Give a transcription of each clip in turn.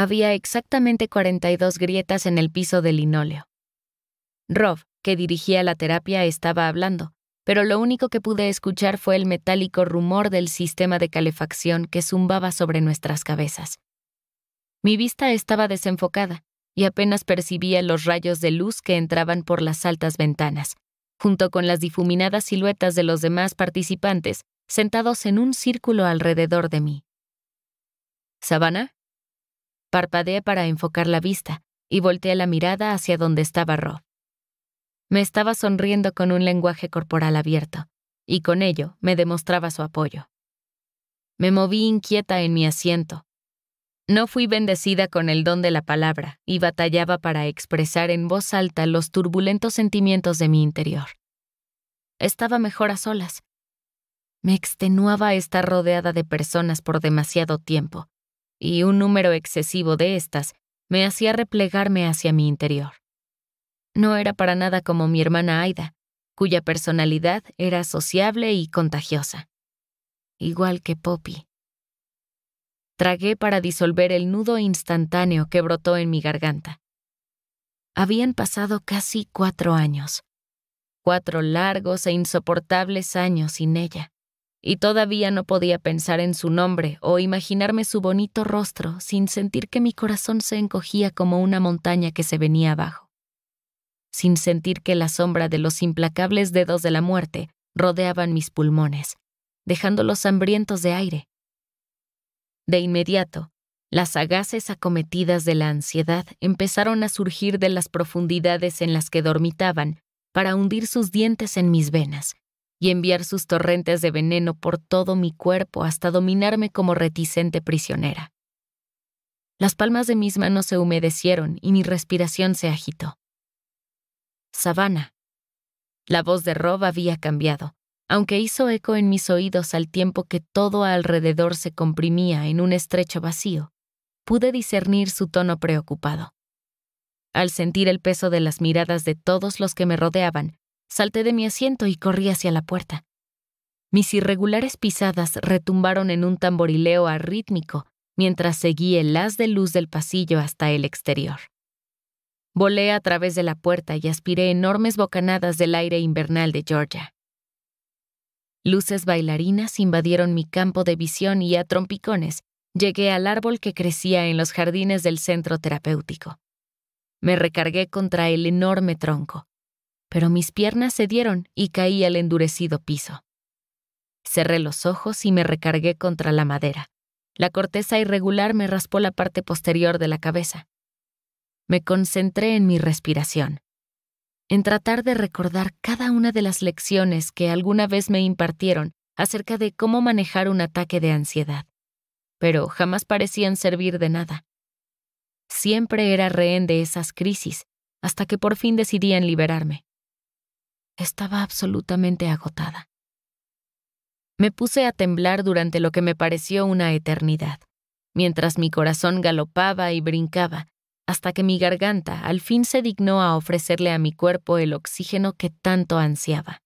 Había exactamente 42 grietas en el piso del linóleo. Rob, que dirigía la terapia, estaba hablando, pero lo único que pude escuchar fue el metálico rumor del sistema de calefacción que zumbaba sobre nuestras cabezas. Mi vista estaba desenfocada y apenas percibía los rayos de luz que entraban por las altas ventanas, junto con las difuminadas siluetas de los demás participantes sentados en un círculo alrededor de mí. ¿Sabana? Parpadeé para enfocar la vista y volteé la mirada hacia donde estaba Rob. Me estaba sonriendo con un lenguaje corporal abierto, y con ello me demostraba su apoyo. Me moví inquieta en mi asiento. No fui bendecida con el don de la palabra y batallaba para expresar en voz alta los turbulentos sentimientos de mi interior. Estaba mejor a solas. Me extenuaba estar rodeada de personas por demasiado tiempo, y un número excesivo de estas me hacía replegarme hacia mi interior. No era para nada como mi hermana Aida, cuya personalidad era sociable y contagiosa. Igual que Poppy. Tragué para disolver el nudo instantáneo que brotó en mi garganta. Habían pasado casi cuatro años. Cuatro largos e insoportables años sin ella y todavía no podía pensar en su nombre o imaginarme su bonito rostro sin sentir que mi corazón se encogía como una montaña que se venía abajo, sin sentir que la sombra de los implacables dedos de la muerte rodeaban mis pulmones, dejándolos hambrientos de aire. De inmediato, las sagaces acometidas de la ansiedad empezaron a surgir de las profundidades en las que dormitaban para hundir sus dientes en mis venas y enviar sus torrentes de veneno por todo mi cuerpo hasta dominarme como reticente prisionera. Las palmas de mis manos se humedecieron y mi respiración se agitó. Sabana. La voz de Rob había cambiado, aunque hizo eco en mis oídos al tiempo que todo alrededor se comprimía en un estrecho vacío. Pude discernir su tono preocupado. Al sentir el peso de las miradas de todos los que me rodeaban, Salté de mi asiento y corrí hacia la puerta. Mis irregulares pisadas retumbaron en un tamborileo arrítmico mientras seguí el haz de luz del pasillo hasta el exterior. Volé a través de la puerta y aspiré enormes bocanadas del aire invernal de Georgia. Luces bailarinas invadieron mi campo de visión y a trompicones llegué al árbol que crecía en los jardines del centro terapéutico. Me recargué contra el enorme tronco, pero mis piernas cedieron y caí al endurecido piso. Cerré los ojos y me recargué contra la madera. La corteza irregular me raspó la parte posterior de la cabeza. Me concentré en mi respiración, en tratar de recordar cada una de las lecciones que alguna vez me impartieron acerca de cómo manejar un ataque de ansiedad, pero jamás parecían servir de nada. Siempre era rehén de esas crisis, hasta que por fin en liberarme. Estaba absolutamente agotada. Me puse a temblar durante lo que me pareció una eternidad, mientras mi corazón galopaba y brincaba, hasta que mi garganta al fin se dignó a ofrecerle a mi cuerpo el oxígeno que tanto ansiaba.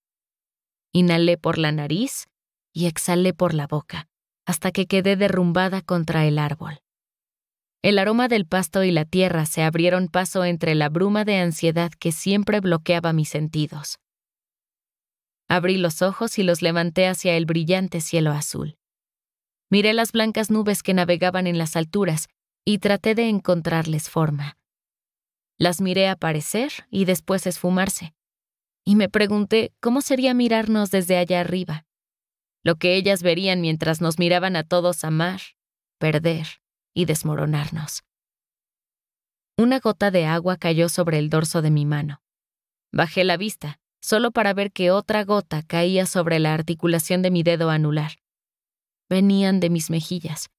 Inhalé por la nariz y exhalé por la boca, hasta que quedé derrumbada contra el árbol. El aroma del pasto y la tierra se abrieron paso entre la bruma de ansiedad que siempre bloqueaba mis sentidos. Abrí los ojos y los levanté hacia el brillante cielo azul. Miré las blancas nubes que navegaban en las alturas y traté de encontrarles forma. Las miré aparecer y después esfumarse. Y me pregunté cómo sería mirarnos desde allá arriba. Lo que ellas verían mientras nos miraban a todos amar, perder y desmoronarnos. Una gota de agua cayó sobre el dorso de mi mano. Bajé la vista solo para ver que otra gota caía sobre la articulación de mi dedo anular. Venían de mis mejillas.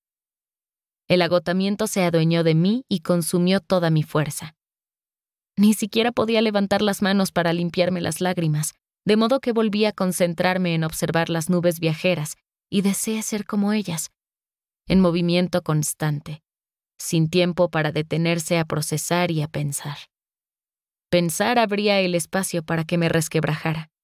El agotamiento se adueñó de mí y consumió toda mi fuerza. Ni siquiera podía levantar las manos para limpiarme las lágrimas, de modo que volví a concentrarme en observar las nubes viajeras y deseé ser como ellas, en movimiento constante, sin tiempo para detenerse a procesar y a pensar pensar habría el espacio para que me resquebrajara.